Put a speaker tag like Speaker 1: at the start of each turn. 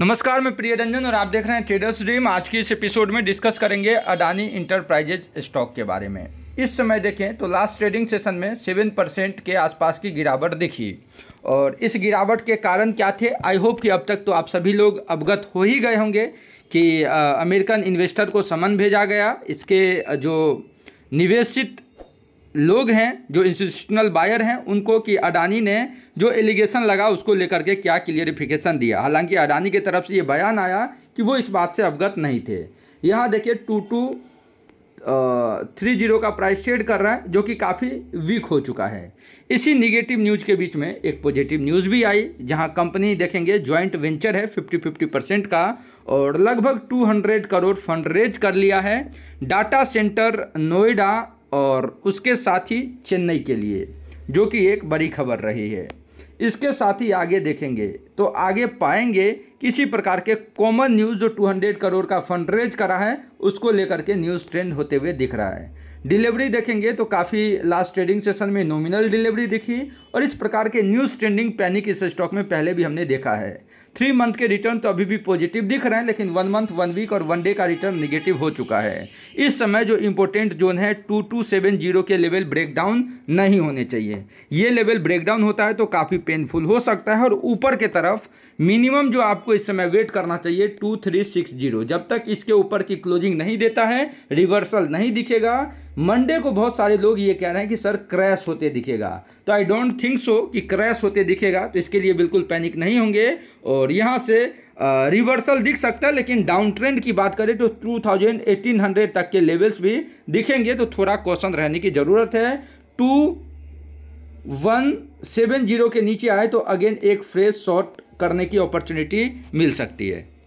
Speaker 1: नमस्कार मैं प्रिय रंजन और आप देख रहे हैं ट्रेडर्स ड्रीम आज के इस एपिसोड में डिस्कस करेंगे अडानी इंटरप्राइजेज स्टॉक के बारे में इस समय देखें तो लास्ट ट्रेडिंग सेशन में सेवन परसेंट के आसपास की गिरावट दिखी और इस गिरावट के कारण क्या थे आई होप कि अब तक तो आप सभी लोग अवगत हो ही गए होंगे कि अमेरिकन इन्वेस्टर को समन भेजा गया इसके जो निवेशित लोग हैं जो इंस्टीट्यूशनल बायर हैं उनको कि अडानी ने जो एलिगेशन लगा उसको लेकर के क्या क्लियरिफिकेशन दिया हालांकि अडानी की तरफ से ये बयान आया कि वो इस बात से अवगत नहीं थे यहाँ देखिए टू टू थ्री जीरो का प्राइस शेड कर रहा है जो कि काफ़ी वीक हो चुका है इसी निगेटिव न्यूज़ के बीच में एक पॉजिटिव न्यूज़ भी आई जहाँ कंपनी देखेंगे ज्वाइंट वेंचर है फिफ्टी फिफ्टी परसेंट का और लगभग 200 करोड़ फंड रेज कर लिया है डाटा सेंटर नोएडा और उसके साथ ही चेन्नई के लिए जो कि एक बड़ी खबर रही है इसके साथ ही आगे देखेंगे तो आगे पाएंगे किसी प्रकार के कॉमन न्यूज़ जो 200 करोड़ का फंड रेज करा है उसको लेकर के न्यूज़ ट्रेंड होते हुए दिख रहा है डिलीवरी देखेंगे तो काफ़ी लास्ट ट्रेडिंग सेशन में नॉमिनल डिलीवरी दिखी और इस प्रकार के न्यूज़ ट्रेंडिंग पैनिक इस स्टॉक में पहले भी हमने देखा है थ्री मंथ के रिटर्न तो अभी भी पॉजिटिव दिख रहे हैं लेकिन वन मंथ वन वीक और वन डे का रिटर्न निगेटिव हो चुका है इस समय जो इम्पोर्टेंट जोन है टू टू सेवन जीरो के लेवल ब्रेकडाउन नहीं होने चाहिए ये लेवल ब्रेकडाउन होता है तो काफ़ी पेनफुल हो सकता है और ऊपर के तरफ मिनिमम जो आप आपको इस समय वेट करना चाहिए टू थ्री सिक्स जीरो जब तक इसके ऊपर की क्लोजिंग नहीं देता है रिवर्सल नहीं दिखेगा मंडे को बहुत सारे लोग ये कह रहे हैं कि सर क्रैश होते दिखेगा तो आई डोंट थिंक सो कि क्रैश होते दिखेगा तो इसके लिए बिल्कुल पैनिक नहीं होंगे और यहाँ से रिवर्सल दिख सकता है लेकिन डाउन ट्रेंड की बात करें तो टू थाउजेंड एटीन हंड्रेड तक के लेवल्स भी दिखेंगे तो थोड़ा क्वेश्चन रहने की ज़रूरत है टू वन सेवन जीरो के नीचे आए तो अगेन एक फ्रेश शॉर्ट करने की अपॉर्चुनिटी मिल सकती है